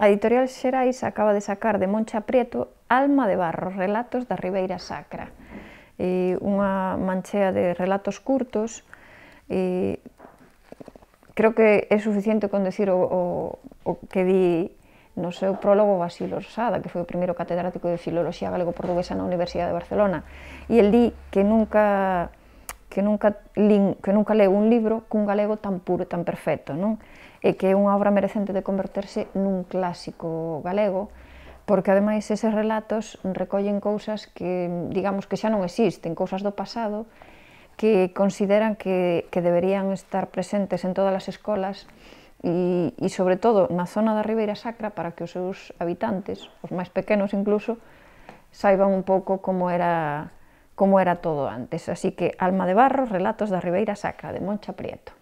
A editorial Xerais acaba de sacar de Moncha Prieto Alma de Barro, relatos da Ribeira Sacra. E unha manchea de relatos curtos. E creo que é suficiente con decir o, o, o que di no seu prólogo Basilio Orsada, que foi o primeiro catedrático de Filoloxía Galego-Portuguesa na Universidade de Barcelona. E el di que nunca que nunca, lin, que nunca leu un libro cun galego tan puro e tan perfecto, non? E que é unha obra merecente de converterse nun clásico galego, porque ademais eses relatos recollen cousas que, digamos, que xa non existen, cousas do pasado, que consideran que, que deberían estar presentes en todas as escolas e, e sobre todo na zona da Ribeira Sacra para que os seus habitantes, os máis pequenos incluso, saiban un pouco como era como era todo antes. Así que Alma de Barro, Relatos de Ribeira Sacra, de Moncha Prieto.